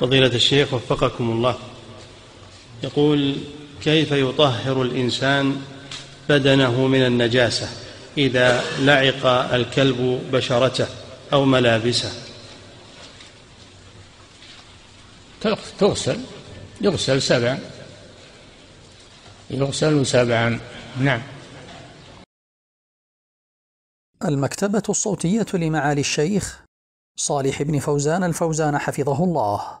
فضيلة الشيخ وفقكم الله يقول كيف يطهر الإنسان بدنه من النجاسة إذا لعق الكلب بشرته أو ملابسه تغسل يغسل سبعا يغسل سبعا نعم المكتبة الصوتية لمعالي الشيخ صالح بن فوزان الفوزان حفظه الله